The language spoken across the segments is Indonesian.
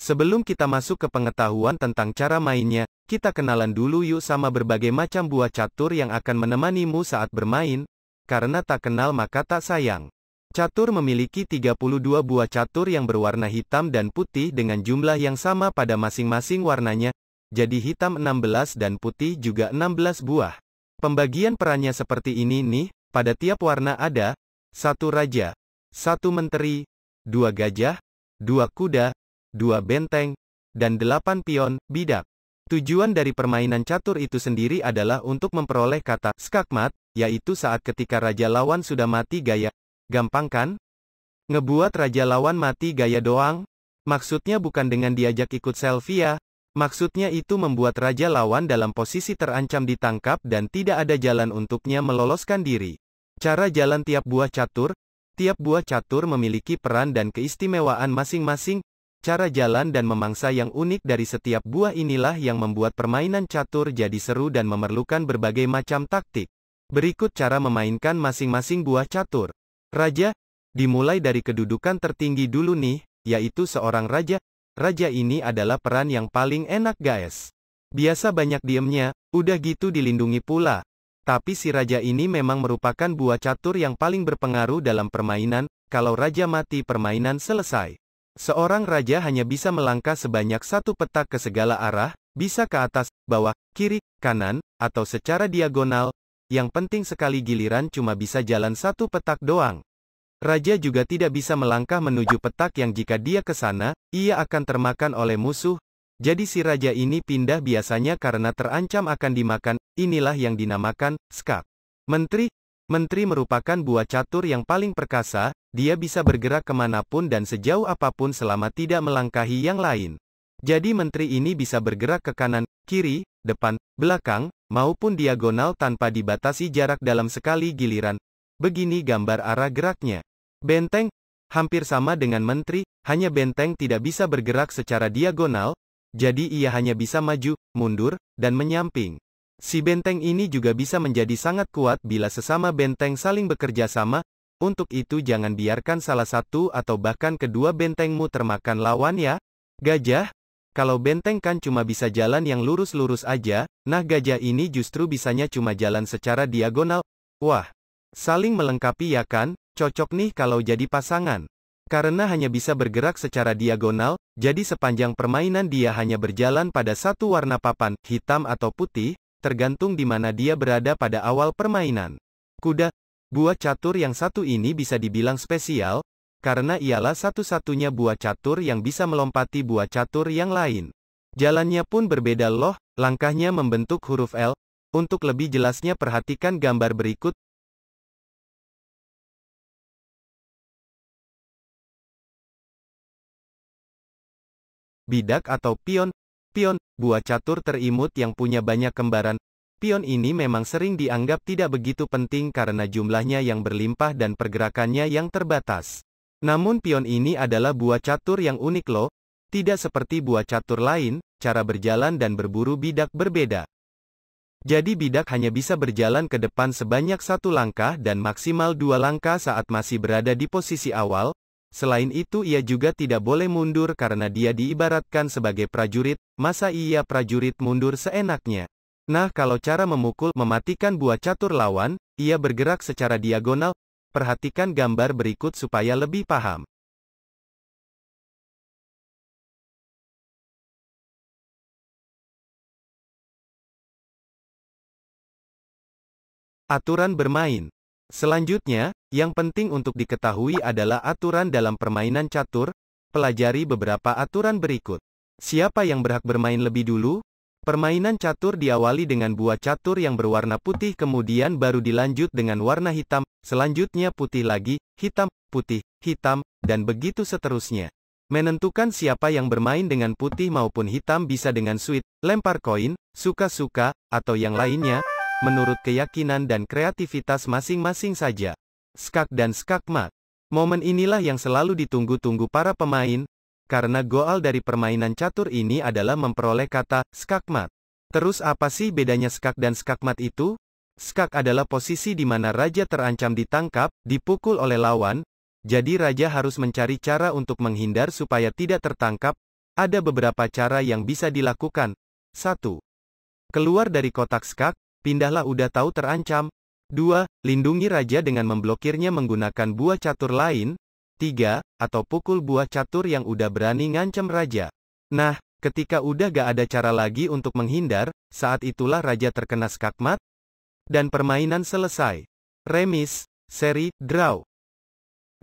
Sebelum kita masuk ke pengetahuan tentang cara mainnya, kita kenalan dulu yuk sama berbagai macam buah catur yang akan menemanimu saat bermain, karena tak kenal maka tak sayang. Catur memiliki 32 buah catur yang berwarna hitam dan putih dengan jumlah yang sama pada masing-masing warnanya, jadi hitam 16 dan putih juga 16 buah. Pembagian perannya seperti ini nih, pada tiap warna ada, satu raja, satu menteri, dua gajah, dua kuda, dua benteng, dan delapan pion, bidak. Tujuan dari permainan catur itu sendiri adalah untuk memperoleh kata skakmat, yaitu saat ketika raja lawan sudah mati gaya. Gampang kan? Ngebuat raja lawan mati gaya doang? Maksudnya bukan dengan diajak ikut selfie ya. Maksudnya itu membuat raja lawan dalam posisi terancam ditangkap dan tidak ada jalan untuknya meloloskan diri. Cara jalan tiap buah catur, tiap buah catur memiliki peran dan keistimewaan masing-masing, Cara jalan dan memangsa yang unik dari setiap buah inilah yang membuat permainan catur jadi seru dan memerlukan berbagai macam taktik. Berikut cara memainkan masing-masing buah catur. Raja, dimulai dari kedudukan tertinggi dulu nih, yaitu seorang raja. Raja ini adalah peran yang paling enak guys. Biasa banyak diemnya, udah gitu dilindungi pula. Tapi si raja ini memang merupakan buah catur yang paling berpengaruh dalam permainan, kalau raja mati permainan selesai. Seorang raja hanya bisa melangkah sebanyak satu petak ke segala arah, bisa ke atas, bawah, kiri, kanan, atau secara diagonal, yang penting sekali giliran cuma bisa jalan satu petak doang. Raja juga tidak bisa melangkah menuju petak yang jika dia ke sana, ia akan termakan oleh musuh, jadi si raja ini pindah biasanya karena terancam akan dimakan, inilah yang dinamakan, skak. Menteri, Menteri merupakan buah catur yang paling perkasa, dia bisa bergerak kemanapun dan sejauh apapun selama tidak melangkahi yang lain. Jadi menteri ini bisa bergerak ke kanan, kiri, depan, belakang, maupun diagonal tanpa dibatasi jarak dalam sekali giliran. Begini gambar arah geraknya. Benteng, hampir sama dengan menteri, hanya benteng tidak bisa bergerak secara diagonal, jadi ia hanya bisa maju, mundur, dan menyamping. Si benteng ini juga bisa menjadi sangat kuat bila sesama benteng saling bekerja sama, untuk itu jangan biarkan salah satu atau bahkan kedua bentengmu termakan lawan ya, Gajah, kalau benteng kan cuma bisa jalan yang lurus-lurus aja, nah gajah ini justru bisanya cuma jalan secara diagonal. Wah, saling melengkapi ya kan, cocok nih kalau jadi pasangan. Karena hanya bisa bergerak secara diagonal, jadi sepanjang permainan dia hanya berjalan pada satu warna papan, hitam atau putih, tergantung di mana dia berada pada awal permainan. Kuda, buah catur yang satu ini bisa dibilang spesial, karena ialah satu-satunya buah catur yang bisa melompati buah catur yang lain. Jalannya pun berbeda loh, langkahnya membentuk huruf L. Untuk lebih jelasnya perhatikan gambar berikut. Bidak atau pion, Pion, buah catur terimut yang punya banyak kembaran. Pion ini memang sering dianggap tidak begitu penting karena jumlahnya yang berlimpah dan pergerakannya yang terbatas. Namun pion ini adalah buah catur yang unik loh, tidak seperti buah catur lain, cara berjalan dan berburu bidak berbeda. Jadi bidak hanya bisa berjalan ke depan sebanyak satu langkah dan maksimal dua langkah saat masih berada di posisi awal. Selain itu ia juga tidak boleh mundur karena dia diibaratkan sebagai prajurit masa ia prajurit mundur seenaknya. Nah kalau cara memukul mematikan buah catur lawan, ia bergerak secara diagonal, perhatikan gambar berikut supaya lebih paham. Aturan bermain Selanjutnya, yang penting untuk diketahui adalah aturan dalam permainan catur, pelajari beberapa aturan berikut. Siapa yang berhak bermain lebih dulu? Permainan catur diawali dengan buah catur yang berwarna putih kemudian baru dilanjut dengan warna hitam, selanjutnya putih lagi, hitam, putih, hitam, dan begitu seterusnya. Menentukan siapa yang bermain dengan putih maupun hitam bisa dengan suit, lempar koin, suka-suka, atau yang lainnya, menurut keyakinan dan kreativitas masing-masing saja. Skak dan skakmat. Momen inilah yang selalu ditunggu-tunggu para pemain, karena goal dari permainan catur ini adalah memperoleh kata skakmat. Terus apa sih bedanya skak dan skakmat itu? Skak adalah posisi di mana raja terancam ditangkap, dipukul oleh lawan, jadi raja harus mencari cara untuk menghindar supaya tidak tertangkap. Ada beberapa cara yang bisa dilakukan. 1. Keluar dari kotak skak, pindahlah udah tahu terancam. 2. Lindungi raja dengan memblokirnya menggunakan buah catur lain tiga, atau pukul buah catur yang udah berani ngancem raja. Nah, ketika udah gak ada cara lagi untuk menghindar, saat itulah raja terkena skakmat, dan permainan selesai. Remis, seri, draw.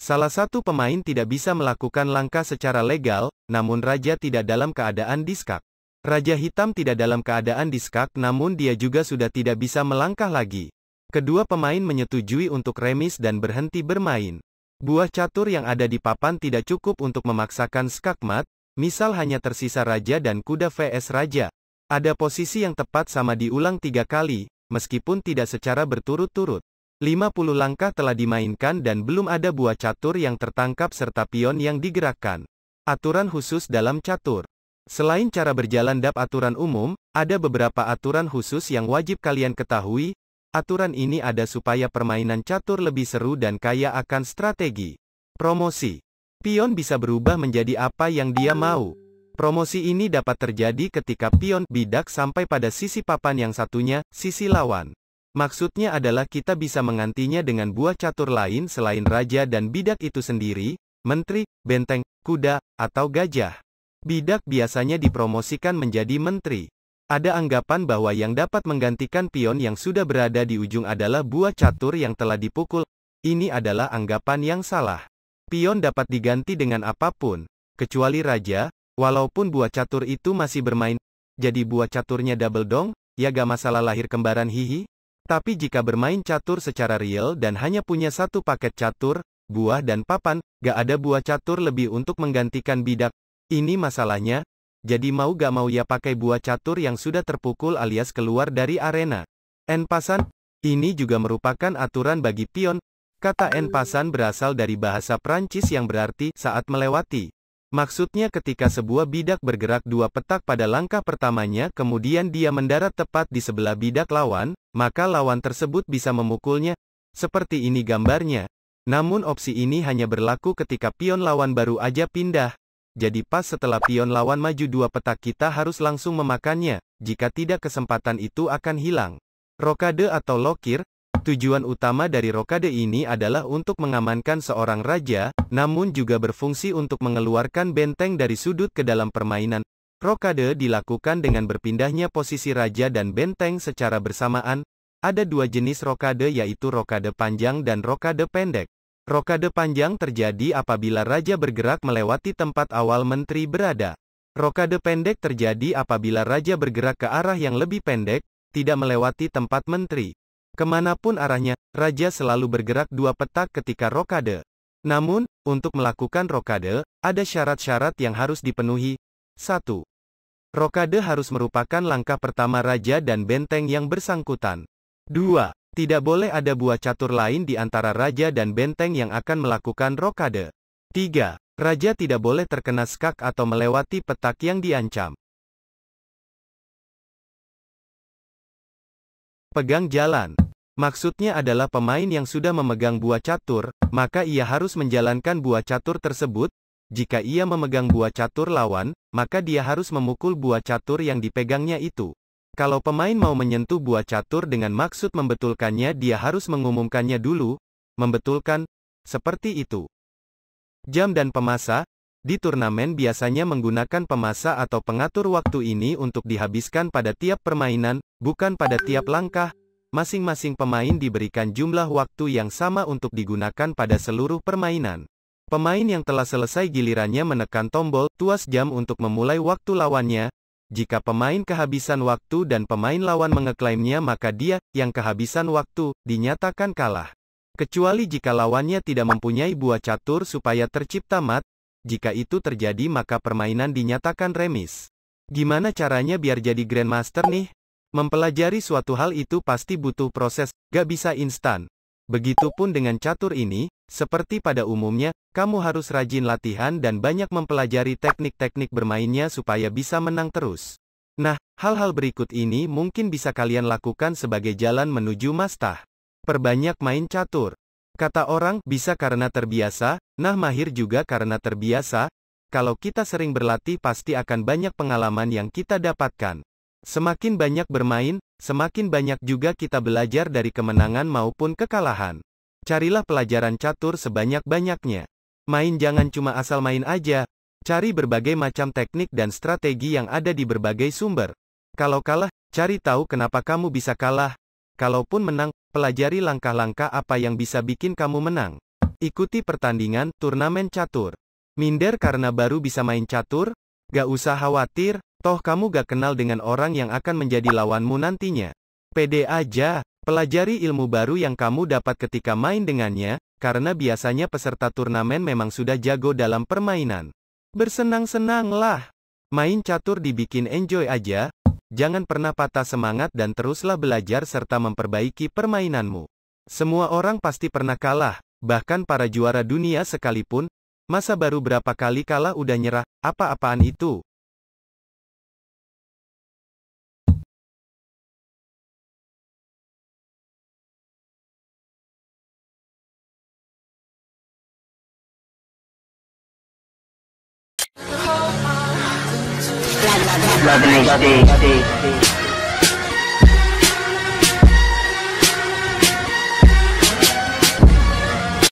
Salah satu pemain tidak bisa melakukan langkah secara legal, namun raja tidak dalam keadaan diskak. Raja hitam tidak dalam keadaan diskak namun dia juga sudah tidak bisa melangkah lagi. Kedua pemain menyetujui untuk remis dan berhenti bermain. Buah catur yang ada di papan tidak cukup untuk memaksakan skakmat, misal hanya tersisa raja dan kuda vs raja. Ada posisi yang tepat sama diulang tiga kali, meskipun tidak secara berturut-turut. 50 langkah telah dimainkan dan belum ada buah catur yang tertangkap serta pion yang digerakkan. Aturan khusus dalam catur. Selain cara berjalan dap aturan umum, ada beberapa aturan khusus yang wajib kalian ketahui, Aturan ini ada supaya permainan catur lebih seru dan kaya akan strategi. Promosi. Pion bisa berubah menjadi apa yang dia mau. Promosi ini dapat terjadi ketika pion bidak sampai pada sisi papan yang satunya, sisi lawan. Maksudnya adalah kita bisa mengantinya dengan buah catur lain selain raja dan bidak itu sendiri, menteri, benteng, kuda, atau gajah. Bidak biasanya dipromosikan menjadi menteri. Ada anggapan bahwa yang dapat menggantikan pion yang sudah berada di ujung adalah buah catur yang telah dipukul. Ini adalah anggapan yang salah. Pion dapat diganti dengan apapun, kecuali raja, walaupun buah catur itu masih bermain. Jadi buah caturnya double dong, ya gak masalah lahir kembaran hihi. Tapi jika bermain catur secara real dan hanya punya satu paket catur, buah dan papan, gak ada buah catur lebih untuk menggantikan bidak. Ini masalahnya, jadi mau gak mau ya pakai buah catur yang sudah terpukul alias keluar dari arena. En Enpasan, ini juga merupakan aturan bagi pion. Kata en enpasan berasal dari bahasa Prancis yang berarti saat melewati. Maksudnya ketika sebuah bidak bergerak dua petak pada langkah pertamanya kemudian dia mendarat tepat di sebelah bidak lawan, maka lawan tersebut bisa memukulnya. Seperti ini gambarnya. Namun opsi ini hanya berlaku ketika pion lawan baru aja pindah jadi pas setelah pion lawan maju dua petak kita harus langsung memakannya, jika tidak kesempatan itu akan hilang. Rokade atau lokir, tujuan utama dari rokade ini adalah untuk mengamankan seorang raja, namun juga berfungsi untuk mengeluarkan benteng dari sudut ke dalam permainan. Rokade dilakukan dengan berpindahnya posisi raja dan benteng secara bersamaan. Ada dua jenis rokade yaitu rokade panjang dan rokade pendek. Rokade panjang terjadi apabila raja bergerak melewati tempat awal menteri berada. Rokade pendek terjadi apabila raja bergerak ke arah yang lebih pendek, tidak melewati tempat menteri. Kemanapun arahnya, raja selalu bergerak dua petak ketika rokade. Namun, untuk melakukan rokade, ada syarat-syarat yang harus dipenuhi. 1. Rokade harus merupakan langkah pertama raja dan benteng yang bersangkutan. 2. Tidak boleh ada buah catur lain di antara raja dan benteng yang akan melakukan rokade. 3. Raja tidak boleh terkena skak atau melewati petak yang diancam. Pegang jalan. Maksudnya adalah pemain yang sudah memegang buah catur, maka ia harus menjalankan buah catur tersebut. Jika ia memegang buah catur lawan, maka dia harus memukul buah catur yang dipegangnya itu. Kalau pemain mau menyentuh buah catur dengan maksud membetulkannya dia harus mengumumkannya dulu, membetulkan, seperti itu. Jam dan pemasa, di turnamen biasanya menggunakan pemasa atau pengatur waktu ini untuk dihabiskan pada tiap permainan, bukan pada tiap langkah, masing-masing pemain diberikan jumlah waktu yang sama untuk digunakan pada seluruh permainan. Pemain yang telah selesai gilirannya menekan tombol tuas jam untuk memulai waktu lawannya, jika pemain kehabisan waktu dan pemain lawan mengeklaimnya maka dia, yang kehabisan waktu, dinyatakan kalah. Kecuali jika lawannya tidak mempunyai buah catur supaya tercipta mat, jika itu terjadi maka permainan dinyatakan remis. Gimana caranya biar jadi Grandmaster nih? Mempelajari suatu hal itu pasti butuh proses, gak bisa instan. Begitupun dengan catur ini, seperti pada umumnya, kamu harus rajin latihan dan banyak mempelajari teknik-teknik bermainnya supaya bisa menang terus. Nah, hal-hal berikut ini mungkin bisa kalian lakukan sebagai jalan menuju mastah. Perbanyak main catur. Kata orang, bisa karena terbiasa, nah mahir juga karena terbiasa. Kalau kita sering berlatih pasti akan banyak pengalaman yang kita dapatkan. Semakin banyak bermain, semakin banyak juga kita belajar dari kemenangan maupun kekalahan. Carilah pelajaran catur sebanyak-banyaknya. Main jangan cuma asal main aja, cari berbagai macam teknik dan strategi yang ada di berbagai sumber. Kalau kalah, cari tahu kenapa kamu bisa kalah. Kalaupun menang, pelajari langkah-langkah apa yang bisa bikin kamu menang. Ikuti pertandingan, turnamen catur. Minder karena baru bisa main catur? Gak usah khawatir, toh kamu gak kenal dengan orang yang akan menjadi lawanmu nantinya. Pede aja, Pelajari ilmu baru yang kamu dapat ketika main dengannya, karena biasanya peserta turnamen memang sudah jago dalam permainan. Bersenang-senanglah. Main catur dibikin enjoy aja, jangan pernah patah semangat dan teruslah belajar serta memperbaiki permainanmu. Semua orang pasti pernah kalah, bahkan para juara dunia sekalipun, masa baru berapa kali kalah udah nyerah, apa-apaan itu? Love Nice Day.